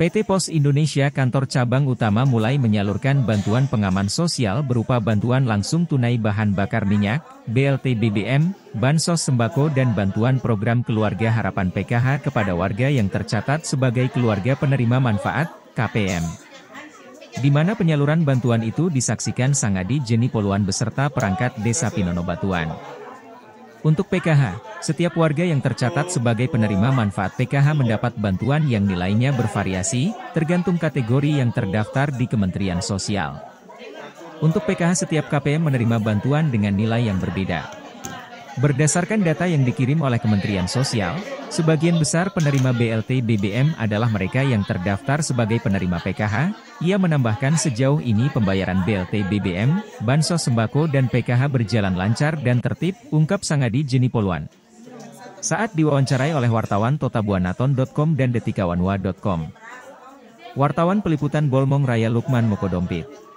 PT POS Indonesia kantor cabang utama mulai menyalurkan bantuan pengaman sosial berupa bantuan langsung tunai bahan bakar minyak, BLT BBM, bansos sembako dan bantuan program keluarga harapan PKH kepada warga yang tercatat sebagai keluarga penerima manfaat, KPM. Di mana penyaluran bantuan itu disaksikan Sangadi Jeni Poluan beserta perangkat Desa Pinono Batuan. Untuk PKH, setiap warga yang tercatat sebagai penerima manfaat PKH mendapat bantuan yang nilainya bervariasi, tergantung kategori yang terdaftar di Kementerian Sosial. Untuk PKH setiap KPM menerima bantuan dengan nilai yang berbeda. Berdasarkan data yang dikirim oleh Kementerian Sosial, sebagian besar penerima BLT BBM adalah mereka yang terdaftar sebagai penerima PKH. Ia menambahkan sejauh ini pembayaran BLT BBM, bansos sembako dan PKH berjalan lancar dan tertib, ungkap Sangadi Jeni Poluan. Saat diwawancarai oleh wartawan totabuanaton.com dan detikawanwa.com. Wartawan peliputan Bolmong Raya Lukman Mokodompit.